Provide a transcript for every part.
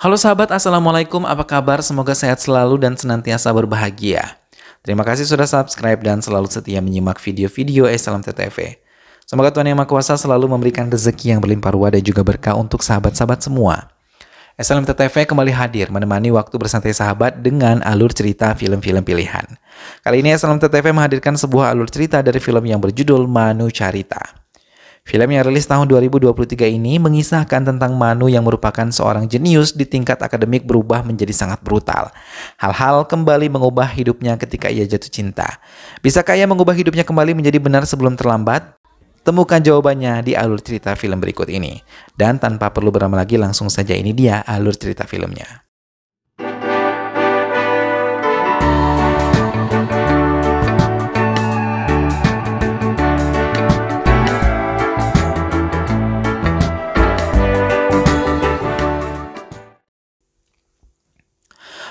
Halo sahabat, Assalamualaikum, apa kabar? Semoga sehat selalu dan senantiasa berbahagia. Terima kasih sudah subscribe dan selalu setia menyimak video-video Islam TTV. Semoga Tuhan Yang Maha Kuasa selalu memberikan rezeki yang berlimpah ruah dan juga berkah untuk sahabat-sahabat semua. Islam TTV kembali hadir menemani waktu bersantai sahabat dengan alur cerita film-film pilihan. Kali ini Islam TTV menghadirkan sebuah alur cerita dari film yang berjudul Manu Carita. Film yang rilis tahun 2023 ini mengisahkan tentang Manu yang merupakan seorang jenius di tingkat akademik berubah menjadi sangat brutal. Hal-hal kembali mengubah hidupnya ketika ia jatuh cinta. Bisakah ia mengubah hidupnya kembali menjadi benar sebelum terlambat? Temukan jawabannya di alur cerita film berikut ini. Dan tanpa perlu berlama lagi langsung saja ini dia alur cerita filmnya.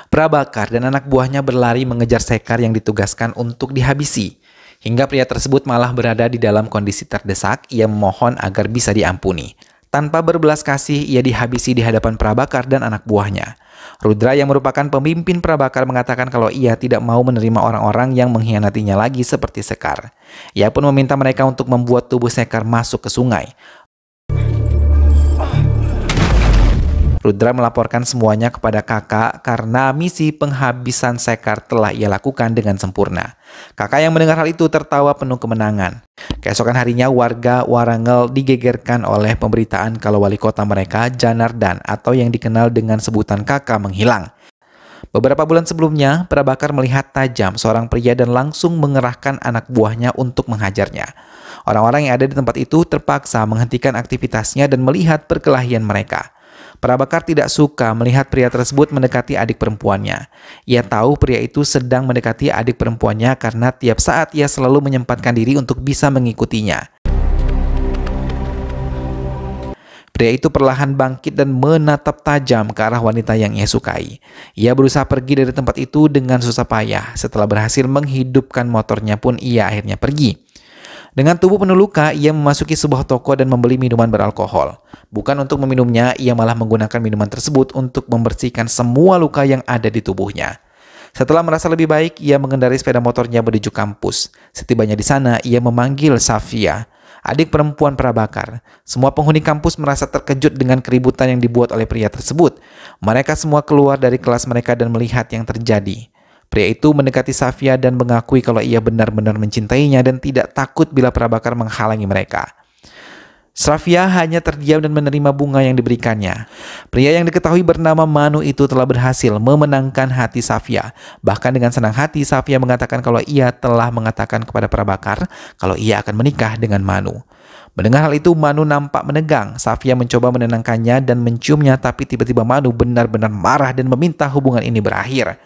Prabakar dan anak buahnya berlari mengejar Sekar yang ditugaskan untuk dihabisi. Hingga pria tersebut malah berada di dalam kondisi terdesak, ia memohon agar bisa diampuni. Tanpa berbelas kasih, ia dihabisi di hadapan Prabakar dan anak buahnya. Rudra yang merupakan pemimpin Prabakar mengatakan kalau ia tidak mau menerima orang-orang yang mengkhianatinya lagi seperti Sekar. Ia pun meminta mereka untuk membuat tubuh Sekar masuk ke sungai. Rudra melaporkan semuanya kepada kakak karena misi penghabisan Sekar telah ia lakukan dengan sempurna. Kakak yang mendengar hal itu tertawa penuh kemenangan. Keesokan harinya warga Warangel digegerkan oleh pemberitaan kalau wali kota mereka Janardan atau yang dikenal dengan sebutan kakak menghilang. Beberapa bulan sebelumnya, Prabakar melihat tajam seorang pria dan langsung mengerahkan anak buahnya untuk menghajarnya. Orang-orang yang ada di tempat itu terpaksa menghentikan aktivitasnya dan melihat perkelahian mereka. Prabakar tidak suka melihat pria tersebut mendekati adik perempuannya. Ia tahu pria itu sedang mendekati adik perempuannya karena tiap saat ia selalu menyempatkan diri untuk bisa mengikutinya. Pria itu perlahan bangkit dan menatap tajam ke arah wanita yang ia sukai. Ia berusaha pergi dari tempat itu dengan susah payah. Setelah berhasil menghidupkan motornya pun ia akhirnya pergi. Dengan tubuh penuh luka, ia memasuki sebuah toko dan membeli minuman beralkohol. Bukan untuk meminumnya, ia malah menggunakan minuman tersebut untuk membersihkan semua luka yang ada di tubuhnya. Setelah merasa lebih baik, ia mengendarai sepeda motornya menuju kampus. Setibanya di sana, ia memanggil Safia adik perempuan perabakar. Semua penghuni kampus merasa terkejut dengan keributan yang dibuat oleh pria tersebut. Mereka semua keluar dari kelas mereka dan melihat yang terjadi. Pria itu mendekati Safia dan mengakui kalau ia benar-benar mencintainya dan tidak takut bila Prabakar menghalangi mereka. Safia hanya terdiam dan menerima bunga yang diberikannya. Pria yang diketahui bernama Manu itu telah berhasil memenangkan hati Safia. Bahkan dengan senang hati Safia mengatakan kalau ia telah mengatakan kepada Prabakar kalau ia akan menikah dengan Manu. Mendengar hal itu Manu nampak menegang. Safia mencoba menenangkannya dan menciumnya tapi tiba-tiba Manu benar-benar marah dan meminta hubungan ini berakhir.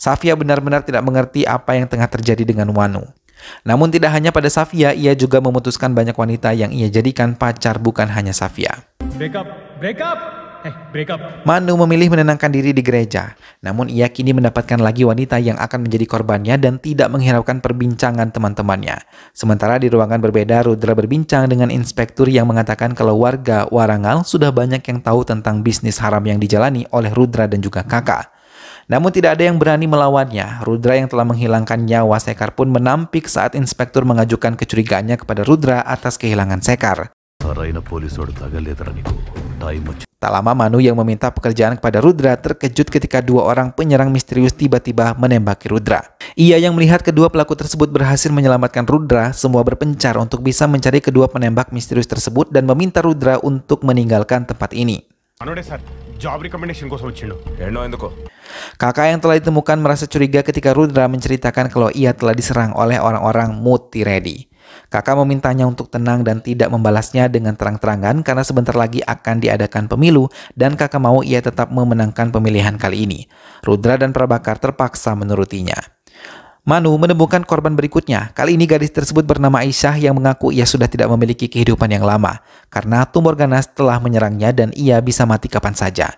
Safia benar-benar tidak mengerti apa yang tengah terjadi dengan Wanu. Namun tidak hanya pada Safia, ia juga memutuskan banyak wanita yang ia jadikan pacar bukan hanya Safia. Break up, break up. Eh, break up. Manu memilih menenangkan diri di gereja, namun ia kini mendapatkan lagi wanita yang akan menjadi korbannya dan tidak menghiraukan perbincangan teman-temannya. Sementara di ruangan berbeda, Rudra berbincang dengan inspektur yang mengatakan kalau warga Warangal sudah banyak yang tahu tentang bisnis haram yang dijalani oleh Rudra dan juga kakak. Namun tidak ada yang berani melawannya. Rudra yang telah menghilangkan nyawa Sekar pun menampik saat inspektur mengajukan kecurigaannya kepada Rudra atas kehilangan Sekar. Tak lama Manu yang meminta pekerjaan kepada Rudra terkejut ketika dua orang penyerang misterius tiba-tiba menembaki Rudra. Ia yang melihat kedua pelaku tersebut berhasil menyelamatkan Rudra, semua berpencar untuk bisa mencari kedua penembak misterius tersebut dan meminta Rudra untuk meninggalkan tempat ini kok. Kakak yang telah ditemukan merasa curiga ketika Rudra menceritakan kalau ia telah diserang oleh orang-orang Muti ready. Kakak memintanya untuk tenang dan tidak membalasnya dengan terang-terangan karena sebentar lagi akan diadakan pemilu dan kakak mau ia tetap memenangkan pemilihan kali ini. Rudra dan Prabakar terpaksa menurutinya. Manu menemukan korban berikutnya. Kali ini gadis tersebut bernama Aisyah yang mengaku ia sudah tidak memiliki kehidupan yang lama karena tumor ganas telah menyerangnya dan ia bisa mati kapan saja.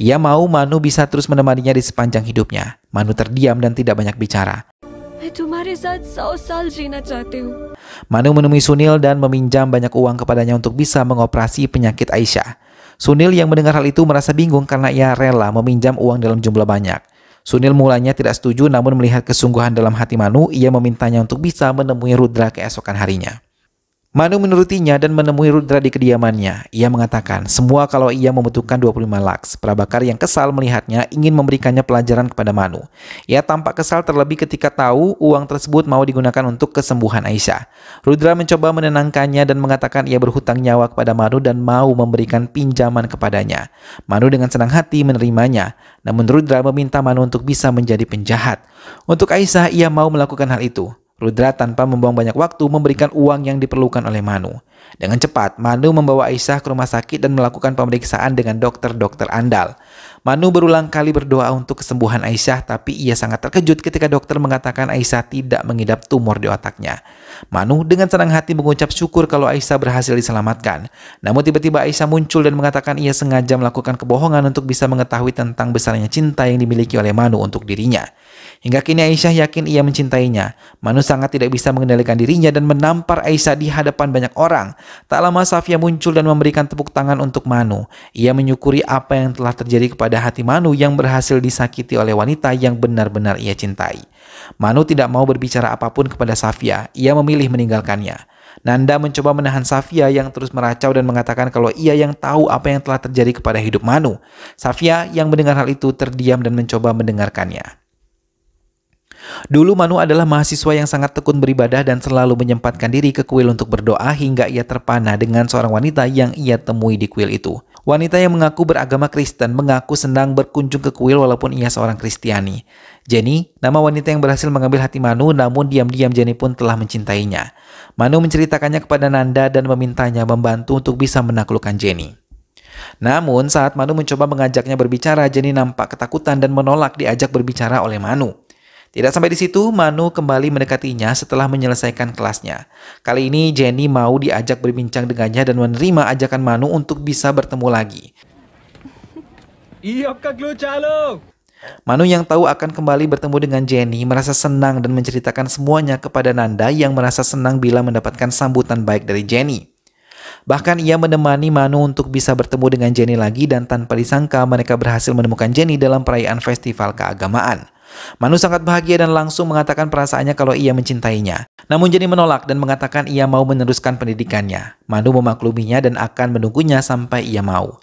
Ia mau Manu bisa terus menemaninya di sepanjang hidupnya. Manu terdiam dan tidak banyak bicara. Manu menemui Sunil dan meminjam banyak uang kepadanya untuk bisa mengoperasi penyakit Aisyah. Sunil yang mendengar hal itu merasa bingung karena ia rela meminjam uang dalam jumlah banyak. Sunil mulanya tidak setuju namun melihat kesungguhan dalam hati Manu, ia memintanya untuk bisa menemui Rudra keesokan harinya. Manu menurutinya dan menemui Rudra di kediamannya. Ia mengatakan semua kalau ia membutuhkan 25 laks. Prabakar yang kesal melihatnya ingin memberikannya pelajaran kepada Manu. Ia tampak kesal terlebih ketika tahu uang tersebut mau digunakan untuk kesembuhan Aisyah. Rudra mencoba menenangkannya dan mengatakan ia berhutang nyawa kepada Manu dan mau memberikan pinjaman kepadanya. Manu dengan senang hati menerimanya. Namun Rudra meminta Manu untuk bisa menjadi penjahat. Untuk Aisyah ia mau melakukan hal itu. Rudra tanpa membuang banyak waktu memberikan uang yang diperlukan oleh Manu. Dengan cepat, Manu membawa Aisyah ke rumah sakit dan melakukan pemeriksaan dengan dokter-dokter andal. Manu berulang kali berdoa untuk kesembuhan Aisyah, tapi ia sangat terkejut ketika dokter mengatakan Aisyah tidak mengidap tumor di otaknya. Manu dengan senang hati mengucap syukur kalau Aisyah berhasil diselamatkan. Namun tiba-tiba Aisyah muncul dan mengatakan ia sengaja melakukan kebohongan untuk bisa mengetahui tentang besarnya cinta yang dimiliki oleh Manu untuk dirinya. Hingga kini Aisyah yakin ia mencintainya. Manu sangat tidak bisa mengendalikan dirinya dan menampar Aisyah di hadapan banyak orang. Tak lama Safia muncul dan memberikan tepuk tangan untuk Manu. Ia menyukuri apa yang telah terjadi kepada hati Manu yang berhasil disakiti oleh wanita yang benar-benar ia cintai. Manu tidak mau berbicara apapun kepada Safia. Ia memilih meninggalkannya. Nanda mencoba menahan Safia yang terus meracau dan mengatakan kalau ia yang tahu apa yang telah terjadi kepada hidup Manu. Safia yang mendengar hal itu terdiam dan mencoba mendengarkannya. Dulu Manu adalah mahasiswa yang sangat tekun beribadah dan selalu menyempatkan diri ke kuil untuk berdoa hingga ia terpana dengan seorang wanita yang ia temui di kuil itu. Wanita yang mengaku beragama Kristen mengaku senang berkunjung ke kuil walaupun ia seorang Kristiani. Jenny, nama wanita yang berhasil mengambil hati Manu namun diam-diam Jenny pun telah mencintainya. Manu menceritakannya kepada Nanda dan memintanya membantu untuk bisa menaklukkan Jenny. Namun saat Manu mencoba mengajaknya berbicara, Jenny nampak ketakutan dan menolak diajak berbicara oleh Manu. Tidak sampai di situ, Manu kembali mendekatinya setelah menyelesaikan kelasnya. Kali ini Jenny mau diajak berbincang dengannya dan menerima ajakan Manu untuk bisa bertemu lagi. Manu yang tahu akan kembali bertemu dengan Jenny merasa senang dan menceritakan semuanya kepada Nanda yang merasa senang bila mendapatkan sambutan baik dari Jenny. Bahkan ia menemani Manu untuk bisa bertemu dengan Jenny lagi dan tanpa disangka mereka berhasil menemukan Jenny dalam perayaan festival keagamaan. Manu sangat bahagia dan langsung mengatakan perasaannya kalau ia mencintainya. Namun Jenny menolak dan mengatakan ia mau meneruskan pendidikannya. Manu memakluminya dan akan menunggunya sampai ia mau.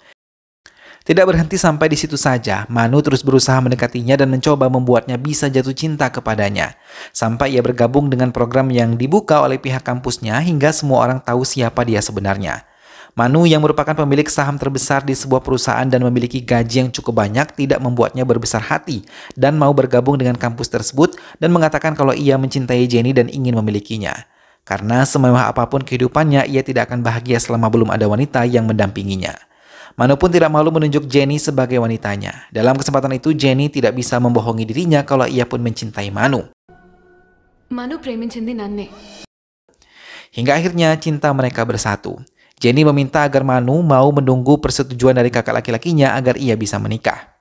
Tidak berhenti sampai di situ saja, Manu terus berusaha mendekatinya dan mencoba membuatnya bisa jatuh cinta kepadanya. Sampai ia bergabung dengan program yang dibuka oleh pihak kampusnya hingga semua orang tahu siapa dia sebenarnya. Manu yang merupakan pemilik saham terbesar di sebuah perusahaan dan memiliki gaji yang cukup banyak tidak membuatnya berbesar hati dan mau bergabung dengan kampus tersebut dan mengatakan kalau ia mencintai Jenny dan ingin memilikinya. Karena semewah apapun kehidupannya, ia tidak akan bahagia selama belum ada wanita yang mendampinginya. Manu pun tidak malu menunjuk Jenny sebagai wanitanya. Dalam kesempatan itu, Jenny tidak bisa membohongi dirinya kalau ia pun mencintai Manu. Manu Nane. Hingga akhirnya cinta mereka bersatu. Jenny meminta agar Manu mau menunggu persetujuan dari kakak laki-lakinya agar ia bisa menikah.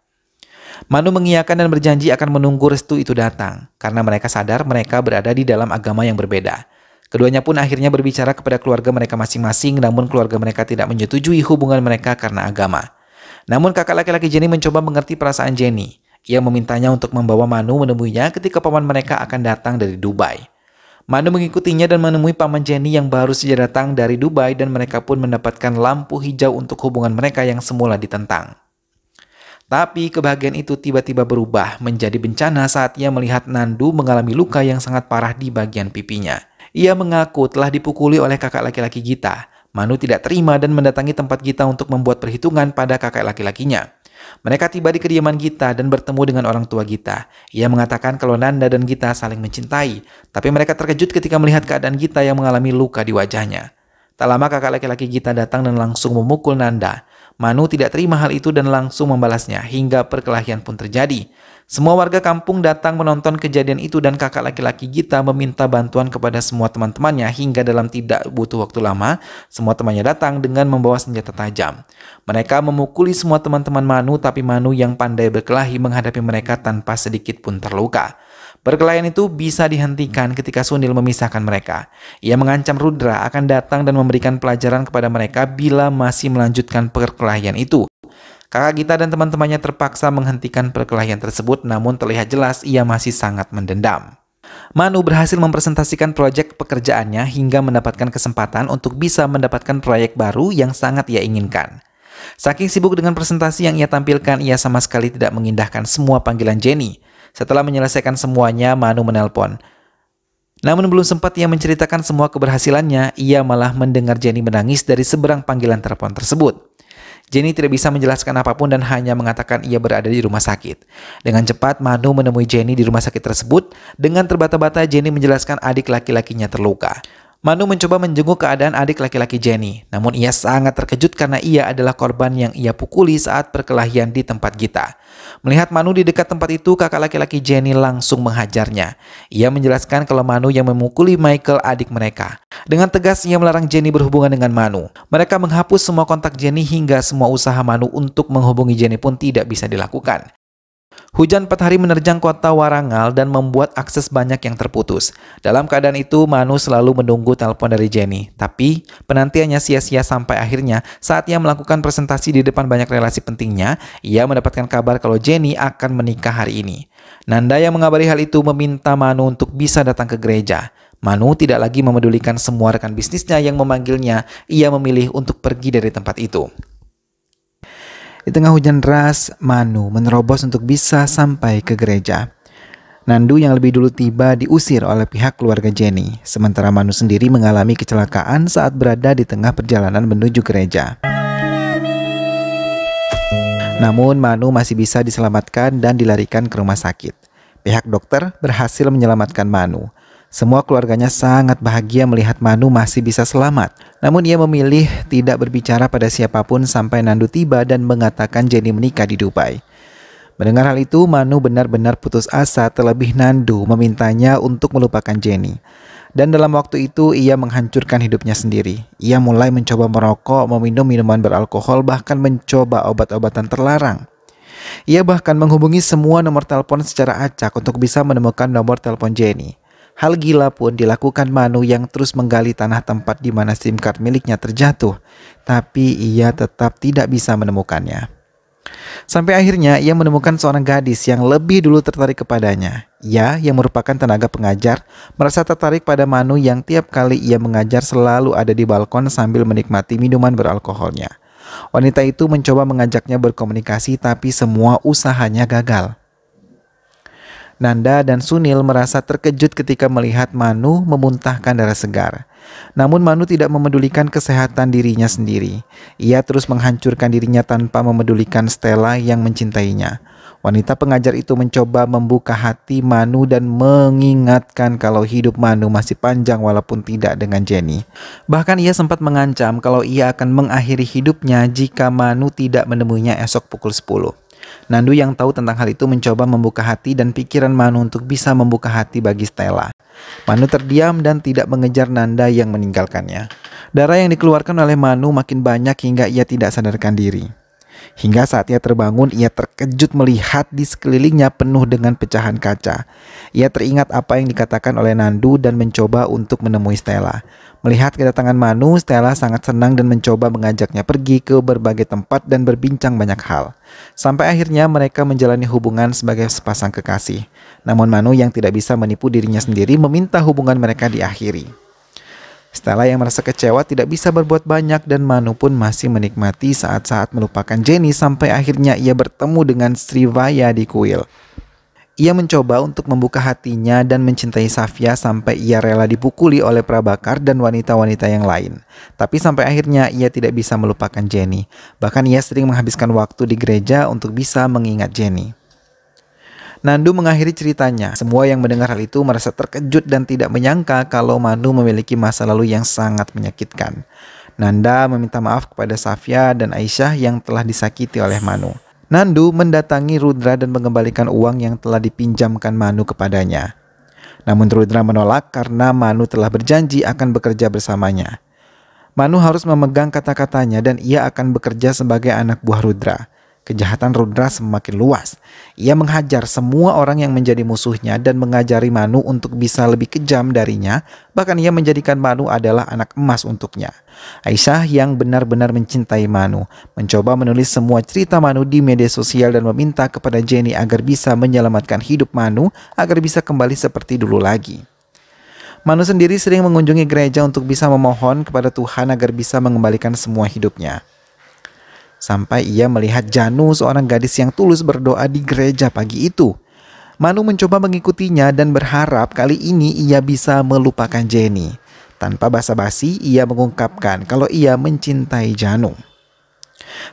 Manu mengiyakan dan berjanji akan menunggu restu itu datang karena mereka sadar mereka berada di dalam agama yang berbeda. Keduanya pun akhirnya berbicara kepada keluarga mereka masing-masing namun keluarga mereka tidak menyetujui hubungan mereka karena agama. Namun kakak laki-laki Jenny mencoba mengerti perasaan Jenny. Ia memintanya untuk membawa Manu menemuinya ketika paman mereka akan datang dari Dubai. Manu mengikutinya dan menemui paman Jenny yang baru saja datang dari Dubai dan mereka pun mendapatkan lampu hijau untuk hubungan mereka yang semula ditentang. Tapi kebahagiaan itu tiba-tiba berubah menjadi bencana saat ia melihat Nandu mengalami luka yang sangat parah di bagian pipinya. Ia mengaku telah dipukuli oleh kakak laki-laki Gita. Manu tidak terima dan mendatangi tempat Gita untuk membuat perhitungan pada kakak laki-lakinya. Mereka tiba di kediaman Gita dan bertemu dengan orang tua Gita. Ia mengatakan kalau Nanda dan Gita saling mencintai, tapi mereka terkejut ketika melihat keadaan Gita yang mengalami luka di wajahnya. Tak lama kakak laki-laki Gita datang dan langsung memukul Nanda. Manu tidak terima hal itu dan langsung membalasnya hingga perkelahian pun terjadi. Semua warga kampung datang menonton kejadian itu dan kakak laki-laki Gita meminta bantuan kepada semua teman-temannya hingga dalam tidak butuh waktu lama, semua temannya datang dengan membawa senjata tajam. Mereka memukuli semua teman-teman Manu tapi Manu yang pandai berkelahi menghadapi mereka tanpa sedikit pun terluka. Perkelahian itu bisa dihentikan ketika Sunil memisahkan mereka. Ia mengancam Rudra akan datang dan memberikan pelajaran kepada mereka bila masih melanjutkan perkelahian itu. Kakak Gita dan teman-temannya terpaksa menghentikan perkelahian tersebut namun terlihat jelas ia masih sangat mendendam. Manu berhasil mempresentasikan proyek pekerjaannya hingga mendapatkan kesempatan untuk bisa mendapatkan proyek baru yang sangat ia inginkan. Saking sibuk dengan presentasi yang ia tampilkan, ia sama sekali tidak mengindahkan semua panggilan Jenny. Setelah menyelesaikan semuanya, Manu menelpon. Namun belum sempat ia menceritakan semua keberhasilannya, ia malah mendengar Jenny menangis dari seberang panggilan telepon tersebut. Jenny tidak bisa menjelaskan apapun dan hanya mengatakan ia berada di rumah sakit. Dengan cepat, Manu menemui Jenny di rumah sakit tersebut. Dengan terbata-bata, Jenny menjelaskan adik laki-lakinya terluka. Manu mencoba menjenguk keadaan adik laki-laki Jenny, namun ia sangat terkejut karena ia adalah korban yang ia pukuli saat perkelahian di tempat Gita. Melihat Manu di dekat tempat itu, kakak laki-laki Jenny langsung menghajarnya. Ia menjelaskan kalau Manu yang memukuli Michael adik mereka. Dengan tegas ia melarang Jenny berhubungan dengan Manu. Mereka menghapus semua kontak Jenny hingga semua usaha Manu untuk menghubungi Jenny pun tidak bisa dilakukan. Hujan empat hari menerjang kota Warangal dan membuat akses banyak yang terputus. Dalam keadaan itu, Manu selalu menunggu telepon dari Jenny. Tapi, penantiannya sia-sia sampai akhirnya saat ia melakukan presentasi di depan banyak relasi pentingnya, ia mendapatkan kabar kalau Jenny akan menikah hari ini. Nanda yang mengabari hal itu meminta Manu untuk bisa datang ke gereja. Manu tidak lagi memedulikan semua rekan bisnisnya yang memanggilnya, ia memilih untuk pergi dari tempat itu. Di tengah hujan deras, Manu menerobos untuk bisa sampai ke gereja. Nandu yang lebih dulu tiba diusir oleh pihak keluarga Jenny, sementara Manu sendiri mengalami kecelakaan saat berada di tengah perjalanan menuju gereja. Namun Manu masih bisa diselamatkan dan dilarikan ke rumah sakit. Pihak dokter berhasil menyelamatkan Manu. Semua keluarganya sangat bahagia melihat Manu masih bisa selamat. Namun ia memilih tidak berbicara pada siapapun sampai Nandu tiba dan mengatakan Jenny menikah di Dubai. Mendengar hal itu, Manu benar-benar putus asa terlebih Nandu memintanya untuk melupakan Jenny. Dan dalam waktu itu ia menghancurkan hidupnya sendiri. Ia mulai mencoba merokok, meminum minuman beralkohol, bahkan mencoba obat-obatan terlarang. Ia bahkan menghubungi semua nomor telepon secara acak untuk bisa menemukan nomor telepon Jenny. Hal gila pun dilakukan Manu yang terus menggali tanah tempat di mana SIM card miliknya terjatuh, tapi ia tetap tidak bisa menemukannya. Sampai akhirnya ia menemukan seorang gadis yang lebih dulu tertarik kepadanya. Ia yang merupakan tenaga pengajar merasa tertarik pada Manu yang tiap kali ia mengajar selalu ada di balkon sambil menikmati minuman beralkoholnya. Wanita itu mencoba mengajaknya berkomunikasi tapi semua usahanya gagal. Nanda dan Sunil merasa terkejut ketika melihat Manu memuntahkan darah segar. Namun Manu tidak memedulikan kesehatan dirinya sendiri. Ia terus menghancurkan dirinya tanpa memedulikan Stella yang mencintainya. Wanita pengajar itu mencoba membuka hati Manu dan mengingatkan kalau hidup Manu masih panjang walaupun tidak dengan Jenny. Bahkan ia sempat mengancam kalau ia akan mengakhiri hidupnya jika Manu tidak menemuinya esok pukul 10. Nandu yang tahu tentang hal itu mencoba membuka hati dan pikiran Manu untuk bisa membuka hati bagi Stella. Manu terdiam dan tidak mengejar Nanda yang meninggalkannya. Darah yang dikeluarkan oleh Manu makin banyak hingga ia tidak sadarkan diri. Hingga saat ia terbangun, ia terkejut melihat di sekelilingnya penuh dengan pecahan kaca. Ia teringat apa yang dikatakan oleh Nandu dan mencoba untuk menemui Stella. Melihat kedatangan Manu, Stella sangat senang dan mencoba mengajaknya pergi ke berbagai tempat dan berbincang banyak hal. Sampai akhirnya mereka menjalani hubungan sebagai sepasang kekasih. Namun Manu yang tidak bisa menipu dirinya sendiri meminta hubungan mereka diakhiri. Stella yang merasa kecewa tidak bisa berbuat banyak dan Manu pun masih menikmati saat-saat melupakan Jenny sampai akhirnya ia bertemu dengan Vaya di kuil. Ia mencoba untuk membuka hatinya dan mencintai Safia sampai ia rela dipukuli oleh Prabakar dan wanita-wanita yang lain. Tapi sampai akhirnya ia tidak bisa melupakan Jenny. Bahkan ia sering menghabiskan waktu di gereja untuk bisa mengingat Jenny. Nandu mengakhiri ceritanya. Semua yang mendengar hal itu merasa terkejut dan tidak menyangka kalau Manu memiliki masa lalu yang sangat menyakitkan. Nanda meminta maaf kepada Safia dan Aisyah yang telah disakiti oleh Manu. Nandu mendatangi Rudra dan mengembalikan uang yang telah dipinjamkan Manu kepadanya. Namun Rudra menolak karena Manu telah berjanji akan bekerja bersamanya. Manu harus memegang kata-katanya dan ia akan bekerja sebagai anak buah Rudra. Kejahatan Rudra semakin luas. Ia menghajar semua orang yang menjadi musuhnya dan mengajari Manu untuk bisa lebih kejam darinya, bahkan ia menjadikan Manu adalah anak emas untuknya. Aisyah yang benar-benar mencintai Manu, mencoba menulis semua cerita Manu di media sosial dan meminta kepada Jenny agar bisa menyelamatkan hidup Manu agar bisa kembali seperti dulu lagi. Manu sendiri sering mengunjungi gereja untuk bisa memohon kepada Tuhan agar bisa mengembalikan semua hidupnya sampai ia melihat Janu seorang gadis yang tulus berdoa di gereja pagi itu. Manu mencoba mengikutinya dan berharap kali ini ia bisa melupakan Jenny. Tanpa basa-basi, ia mengungkapkan kalau ia mencintai Janu.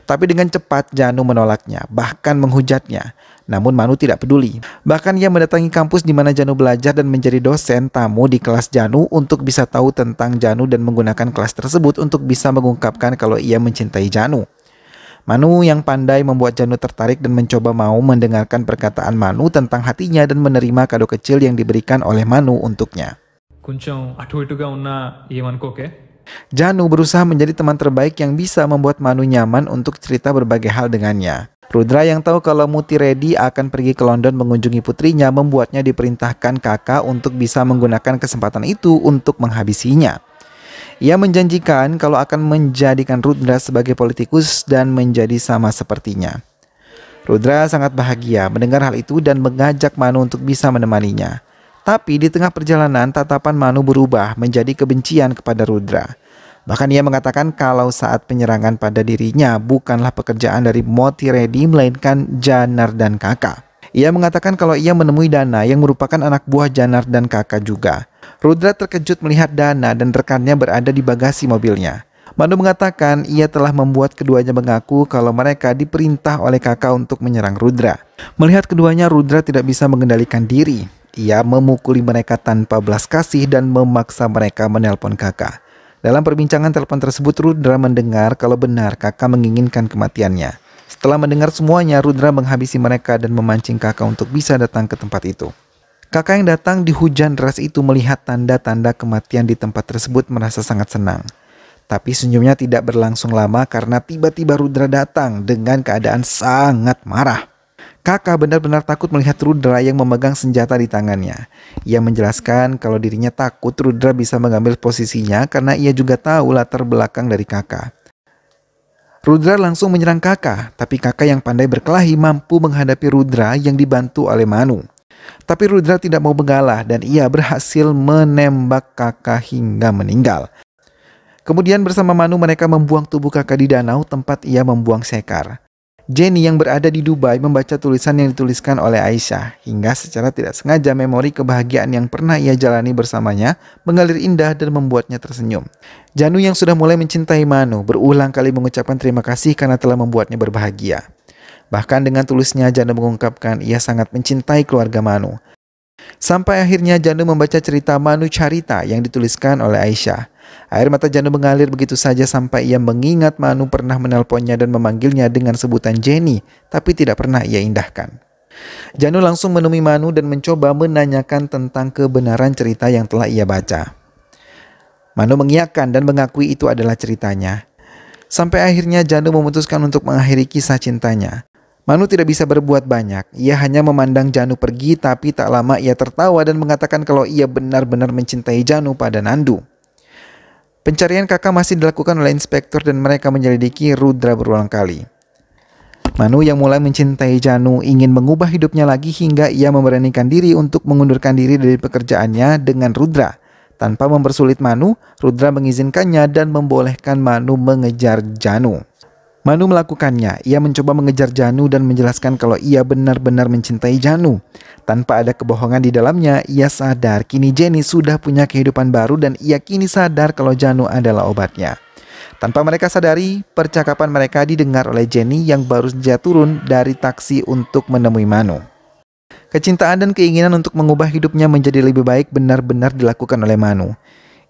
Tapi dengan cepat Janu menolaknya, bahkan menghujatnya. Namun Manu tidak peduli. Bahkan ia mendatangi kampus di mana Janu belajar dan menjadi dosen tamu di kelas Janu untuk bisa tahu tentang Janu dan menggunakan kelas tersebut untuk bisa mengungkapkan kalau ia mencintai Janu. Manu yang pandai membuat Janu tertarik dan mencoba mau mendengarkan perkataan Manu tentang hatinya dan menerima kado kecil yang diberikan oleh Manu untuknya. Iya, ya? Janu berusaha menjadi teman terbaik yang bisa membuat Manu nyaman untuk cerita berbagai hal dengannya. Rudra yang tahu kalau Muti Reddy akan pergi ke London mengunjungi putrinya membuatnya diperintahkan kakak untuk bisa menggunakan kesempatan itu untuk menghabisinya. Ia menjanjikan kalau akan menjadikan Rudra sebagai politikus dan menjadi sama sepertinya. Rudra sangat bahagia mendengar hal itu dan mengajak Manu untuk bisa menemaninya. Tapi di tengah perjalanan, tatapan Manu berubah menjadi kebencian kepada Rudra. Bahkan ia mengatakan kalau saat penyerangan pada dirinya bukanlah pekerjaan dari Moti Reddy melainkan Janar dan Kakak. Ia mengatakan kalau ia menemui Dana yang merupakan anak buah Janar dan kakak juga. Rudra terkejut melihat Dana dan rekannya berada di bagasi mobilnya. Manu mengatakan ia telah membuat keduanya mengaku kalau mereka diperintah oleh kakak untuk menyerang Rudra. Melihat keduanya Rudra tidak bisa mengendalikan diri. Ia memukuli mereka tanpa belas kasih dan memaksa mereka menelpon kakak. Dalam perbincangan telepon tersebut Rudra mendengar kalau benar kakak menginginkan kematiannya. Setelah mendengar semuanya, Rudra menghabisi mereka dan memancing kakak untuk bisa datang ke tempat itu. Kakak yang datang di hujan deras itu melihat tanda-tanda kematian di tempat tersebut merasa sangat senang. Tapi senyumnya tidak berlangsung lama karena tiba-tiba Rudra datang dengan keadaan sangat marah. Kakak benar-benar takut melihat Rudra yang memegang senjata di tangannya. Ia menjelaskan kalau dirinya takut Rudra bisa mengambil posisinya karena ia juga tahu latar belakang dari kakak. Rudra langsung menyerang kakak, tapi kakak yang pandai berkelahi mampu menghadapi Rudra yang dibantu oleh Manu. Tapi Rudra tidak mau mengalah dan ia berhasil menembak kakak hingga meninggal. Kemudian bersama Manu mereka membuang tubuh kakak di danau tempat ia membuang Sekar. Jenny yang berada di Dubai membaca tulisan yang dituliskan oleh Aisyah hingga secara tidak sengaja memori kebahagiaan yang pernah ia jalani bersamanya mengalir indah dan membuatnya tersenyum. Janu yang sudah mulai mencintai Manu berulang kali mengucapkan terima kasih karena telah membuatnya berbahagia. Bahkan dengan tulisnya Janu mengungkapkan ia sangat mencintai keluarga Manu. Sampai akhirnya Janu membaca cerita Manu Carita yang dituliskan oleh Aisyah. Air mata Janu mengalir begitu saja sampai ia mengingat Manu pernah menelponnya dan memanggilnya dengan sebutan Jenny, tapi tidak pernah ia indahkan. Janu langsung menemui Manu dan mencoba menanyakan tentang kebenaran cerita yang telah ia baca. Manu mengiyakan dan mengakui itu adalah ceritanya. Sampai akhirnya Janu memutuskan untuk mengakhiri kisah cintanya. Manu tidak bisa berbuat banyak. Ia hanya memandang Janu pergi tapi tak lama ia tertawa dan mengatakan kalau ia benar-benar mencintai Janu pada Nandu. Pencarian kakak masih dilakukan oleh inspektur dan mereka menyelidiki Rudra berulang kali. Manu yang mulai mencintai Janu ingin mengubah hidupnya lagi hingga ia memberanikan diri untuk mengundurkan diri dari pekerjaannya dengan Rudra. Tanpa mempersulit Manu, Rudra mengizinkannya dan membolehkan Manu mengejar Janu. Manu melakukannya. Ia mencoba mengejar Janu dan menjelaskan kalau ia benar-benar mencintai Janu. Tanpa ada kebohongan di dalamnya, ia sadar kini Jenny sudah punya kehidupan baru dan ia kini sadar kalau Janu adalah obatnya. Tanpa mereka sadari, percakapan mereka didengar oleh Jenny yang baru saja turun dari taksi untuk menemui Manu. Kecintaan dan keinginan untuk mengubah hidupnya menjadi lebih baik benar-benar dilakukan oleh Manu.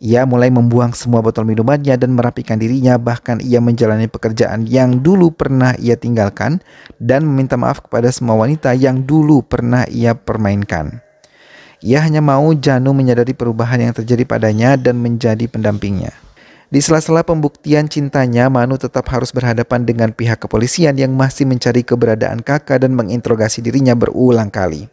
Ia mulai membuang semua botol minumannya dan merapikan dirinya, bahkan ia menjalani pekerjaan yang dulu pernah ia tinggalkan dan meminta maaf kepada semua wanita yang dulu pernah ia permainkan. Ia hanya mau Janu menyadari perubahan yang terjadi padanya dan menjadi pendampingnya. Di sela-sela pembuktian cintanya, Manu tetap harus berhadapan dengan pihak kepolisian yang masih mencari keberadaan kakak dan menginterogasi dirinya berulang kali.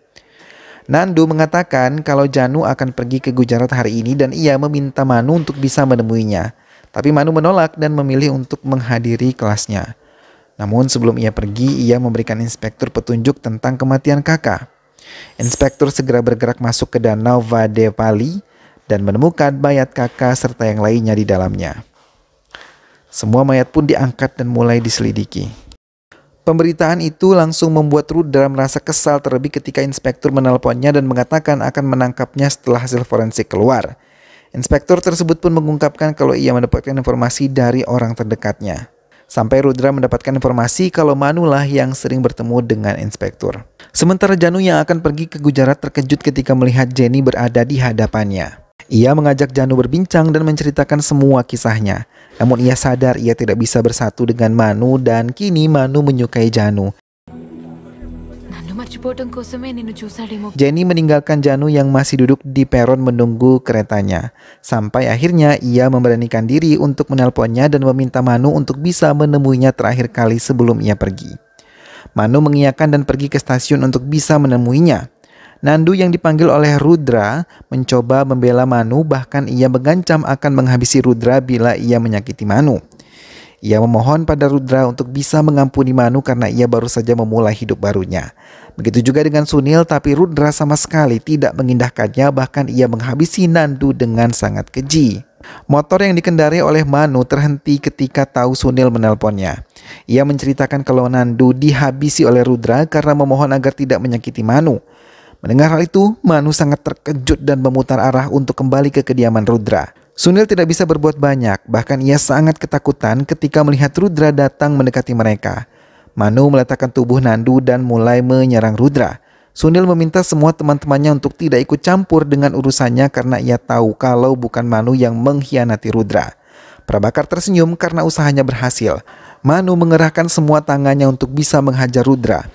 Nandu mengatakan kalau Janu akan pergi ke Gujarat hari ini dan ia meminta Manu untuk bisa menemuinya. Tapi Manu menolak dan memilih untuk menghadiri kelasnya. Namun sebelum ia pergi, ia memberikan inspektur petunjuk tentang kematian kakak. Inspektur segera bergerak masuk ke danau Vadepali dan menemukan mayat kakak serta yang lainnya di dalamnya. Semua mayat pun diangkat dan mulai diselidiki. Pemberitaan itu langsung membuat Rudra merasa kesal terlebih ketika inspektur menelponnya dan mengatakan akan menangkapnya setelah hasil forensik keluar. Inspektur tersebut pun mengungkapkan kalau ia mendapatkan informasi dari orang terdekatnya. Sampai Rudra mendapatkan informasi kalau Manulah yang sering bertemu dengan inspektur. Sementara Janu yang akan pergi ke Gujarat terkejut ketika melihat Jenny berada di hadapannya. Ia mengajak Janu berbincang dan menceritakan semua kisahnya. Namun ia sadar ia tidak bisa bersatu dengan Manu dan kini Manu menyukai Janu. Jenny meninggalkan Janu yang masih duduk di peron menunggu keretanya. Sampai akhirnya ia memberanikan diri untuk menelponnya dan meminta Manu untuk bisa menemuinya terakhir kali sebelum ia pergi. Manu mengiyakan dan pergi ke stasiun untuk bisa menemuinya. Nandu yang dipanggil oleh Rudra mencoba membela Manu bahkan ia mengancam akan menghabisi Rudra bila ia menyakiti Manu. Ia memohon pada Rudra untuk bisa mengampuni Manu karena ia baru saja memulai hidup barunya. Begitu juga dengan Sunil tapi Rudra sama sekali tidak mengindahkannya bahkan ia menghabisi Nandu dengan sangat keji. Motor yang dikendari oleh Manu terhenti ketika tahu Sunil menelponnya. Ia menceritakan kalau Nandu dihabisi oleh Rudra karena memohon agar tidak menyakiti Manu. Mendengar hal itu, Manu sangat terkejut dan memutar arah untuk kembali ke kediaman Rudra. Sunil tidak bisa berbuat banyak, bahkan ia sangat ketakutan ketika melihat Rudra datang mendekati mereka. Manu meletakkan tubuh Nandu dan mulai menyerang Rudra. Sunil meminta semua teman-temannya untuk tidak ikut campur dengan urusannya karena ia tahu kalau bukan Manu yang mengkhianati Rudra. Prabakar tersenyum karena usahanya berhasil. Manu mengerahkan semua tangannya untuk bisa menghajar Rudra.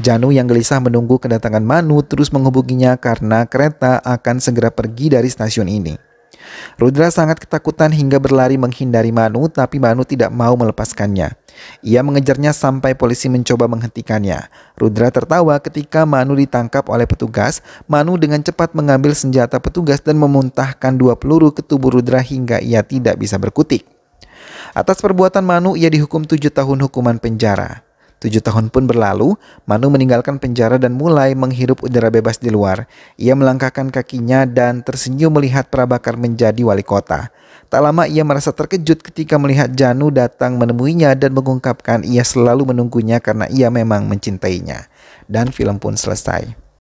Janu yang gelisah menunggu kedatangan Manu terus menghubunginya karena kereta akan segera pergi dari stasiun ini. Rudra sangat ketakutan hingga berlari menghindari Manu, tapi Manu tidak mau melepaskannya. Ia mengejarnya sampai polisi mencoba menghentikannya. Rudra tertawa ketika Manu ditangkap oleh petugas. Manu dengan cepat mengambil senjata petugas dan memuntahkan dua peluru ke tubuh Rudra hingga ia tidak bisa berkutik. Atas perbuatan Manu, ia dihukum tujuh tahun hukuman penjara. Tujuh tahun pun berlalu, Manu meninggalkan penjara dan mulai menghirup udara bebas di luar. Ia melangkahkan kakinya dan tersenyum melihat Prabakar menjadi wali kota. Tak lama ia merasa terkejut ketika melihat Janu datang menemuinya dan mengungkapkan ia selalu menunggunya karena ia memang mencintainya. Dan film pun selesai.